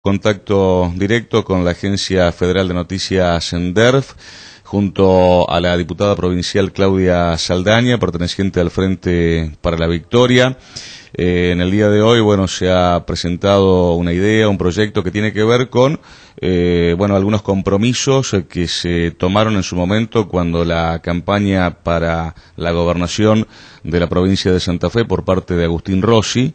contacto directo con la Agencia Federal de Noticias ENDERF junto a la diputada provincial Claudia Saldaña, perteneciente al Frente para la Victoria. Eh, en el día de hoy, bueno, se ha presentado una idea, un proyecto que tiene que ver con, eh, bueno, algunos compromisos que se tomaron en su momento cuando la campaña para la gobernación de la provincia de Santa Fe por parte de Agustín Rossi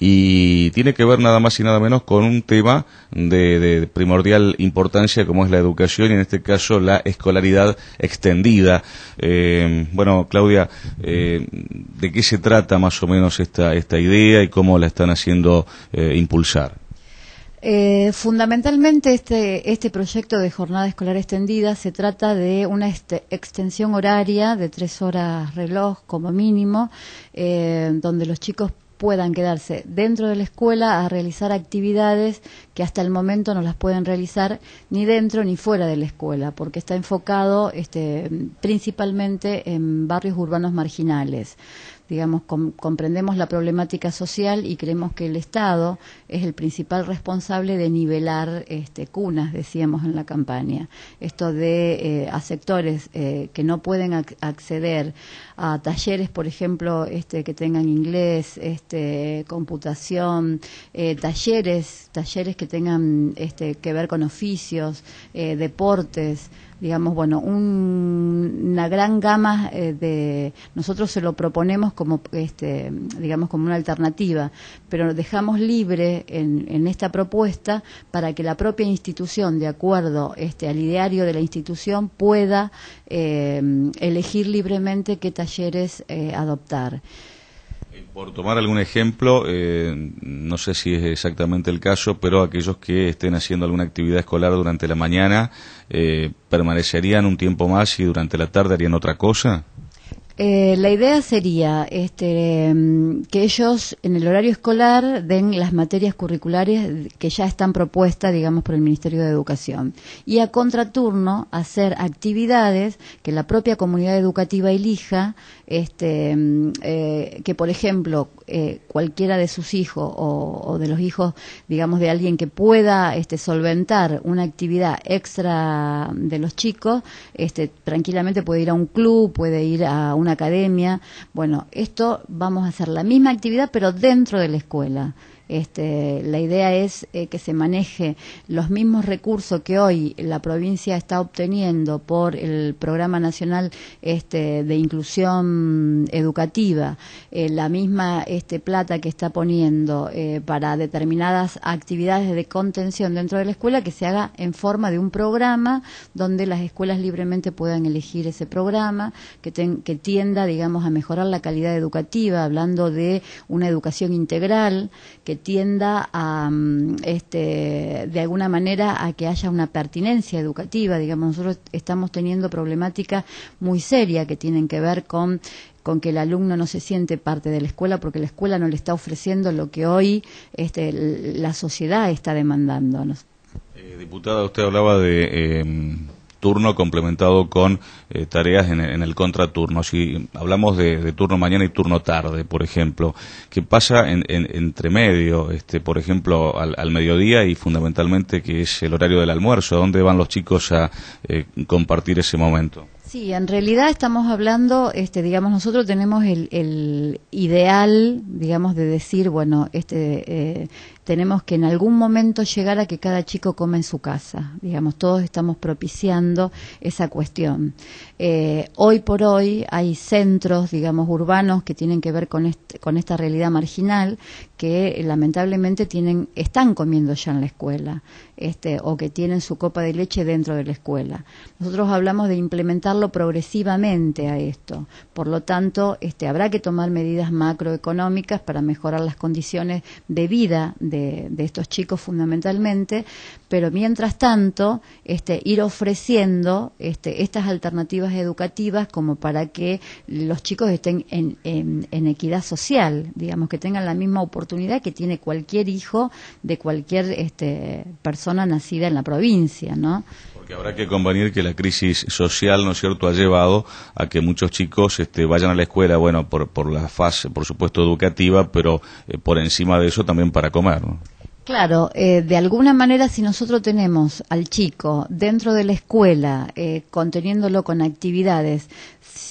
y tiene que ver nada más y nada menos con un tema de, primordial importancia como es la educación y en este caso la escolaridad extendida. Eh, bueno, Claudia, eh, ¿de qué se trata más o menos esta, esta idea y cómo la están haciendo eh, impulsar? fundamentalmente este, este proyecto de jornada escolar extendida se trata de una este, extensión horaria de tres horas reloj como mínimo, donde los chicos puedan quedarse dentro de la escuela a realizar actividades que hasta el momento no las pueden realizar ni dentro ni fuera de la escuela, porque está enfocado este, principalmente en barrios urbanos marginales digamos, comprendemos la problemática social y creemos que el Estado es el principal responsable de nivelar este, cunas, decíamos en la campaña. Esto de eh, a sectores eh, que no pueden acceder a talleres, por ejemplo, este, que tengan inglés, este, computación, eh, talleres, talleres que tengan este, que ver con oficios, deportes digamos, bueno, una gran gama eh, de... Nosotros se lo proponemos como, este, digamos, como una alternativa, pero dejamos libre en, esta propuesta para que la propia institución, de acuerdo este, al ideario de la institución, pueda eh, elegir libremente qué talleres eh, adoptar. Por tomar algún ejemplo, eh, no sé si es exactamente el caso, pero aquellos que estén haciendo alguna actividad escolar durante la mañana, eh, ¿permanecerían un tiempo más y durante la tarde harían otra cosa? Eh, la idea sería este, mm, que ellos en el horario escolar den las materias curriculares que ya están propuestas, digamos, por el Ministerio de Educación. Y a contraturno hacer actividades que la propia comunidad educativa elija, este, mm, eh, que por ejemplo eh, cualquiera de sus hijos o, o, de los hijos, digamos, de alguien que pueda este, solventar una actividad extra de los chicos, este, tranquilamente puede ir a un club, puede ir a una academia. Bueno, esto vamos a hacer la misma actividad, pero dentro de la escuela. Este, la idea es eh, que se maneje los mismos recursos que hoy la provincia está obteniendo por el Programa Nacional este, de Inclusión Educativa, eh, la misma este, plata que está poniendo eh, para determinadas actividades de contención dentro de la escuela, que se haga en forma de un programa donde las escuelas libremente puedan elegir ese programa, que, que tienda, digamos, a mejorar la calidad educativa, hablando de una educación integral, que tienda a, mm, este, de alguna manera, a que haya una pertinencia educativa. Digamos, nosotros estamos teniendo problemáticas muy serias que tienen que ver con con que el alumno no se siente parte de la escuela porque la escuela no le está ofreciendo lo que hoy este, la sociedad está demandando. Eh, diputada, usted hablaba de em, turno complementado con eh, tareas en, el contraturno. Si hablamos de, turno mañana y turno tarde, por ejemplo, ¿qué pasa entre medio, este, por ejemplo, al, mediodía y fundamentalmente que es el horario del almuerzo? ¿Dónde van los chicos a eh, compartir ese momento? Sí, en realidad estamos hablando, este, digamos, nosotros tenemos el, ideal, digamos, de decir, bueno, este, eh, tenemos que en algún momento llegar a que cada chico come en su casa, digamos, todos estamos propiciando esa cuestión. Eh, hoy por hoy hay centros, digamos, urbanos que tienen que ver con, este, esta realidad marginal que eh, lamentablemente tienen, están comiendo ya en la escuela, este, o que tienen su copa de leche dentro de la escuela. Nosotros hablamos de implementar progresivamente a esto. Por lo tanto, este, habrá que tomar medidas macroeconómicas para mejorar las condiciones de vida de, estos chicos fundamentalmente, pero mientras tanto, este, ir ofreciendo este, estas alternativas educativas como para que los chicos estén en, equidad social, digamos, que tengan la misma oportunidad que tiene cualquier hijo de cualquier persona nacida en la provincia, ¿no? que habrá que convenir que la crisis social, ¿no es cierto?, ha llevado a que muchos chicos este, vayan a la escuela, bueno, por, la fase, por supuesto, educativa, pero eh, por encima de eso también para comer, Claro, eh, de alguna manera si nosotros tenemos al chico dentro de la escuela, eh, conteniéndolo con actividades,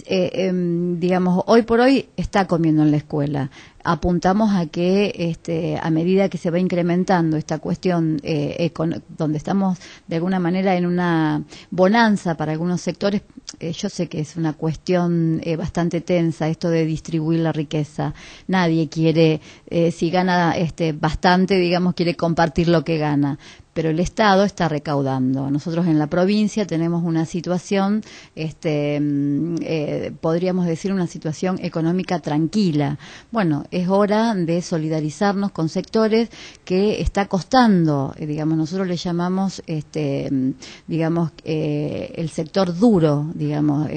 em, digamos, hoy por hoy está comiendo en la escuela, apuntamos a que este, a medida que se va incrementando esta cuestión, eh, donde estamos de alguna manera en una bonanza para algunos sectores, eh, yo sé que es una cuestión eh, bastante tensa esto de distribuir la riqueza. Nadie quiere, si gana este, bastante, digamos, quiere compartir lo que gana pero el Estado está recaudando. Nosotros en la provincia tenemos una situación, este, mm, eh, podríamos decir una situación económica tranquila. Bueno, es hora de solidarizarnos con sectores que está costando, eh, digamos, nosotros le llamamos, este, mm, digamos, eh, el sector duro, digamos,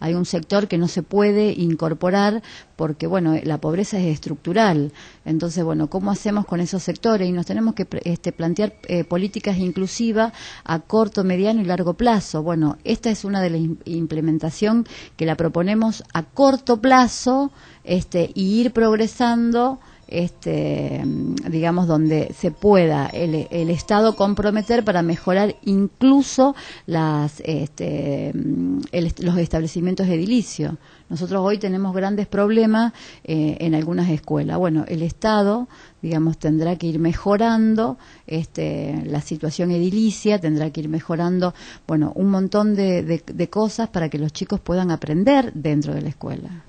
hay un sector que no se puede incorporar porque bueno, la pobreza es estructural. Entonces, bueno, ¿cómo hacemos con esos sectores? Y nos tenemos que este, plantear eh, políticas inclusivas a corto, mediano y largo plazo. Bueno, esta es una de las implementación que la proponemos a corto plazo este, y ir progresando este, digamos, donde se pueda el, Estado comprometer para mejorar incluso las, este, mm, los establecimientos edilicios. Nosotros hoy tenemos grandes problemas eh, en algunas escuelas. Bueno, el Estado, digamos, tendrá que ir mejorando este, la situación edilicia, tendrá que ir mejorando, bueno, un montón de cosas para que los chicos puedan aprender dentro de la escuela.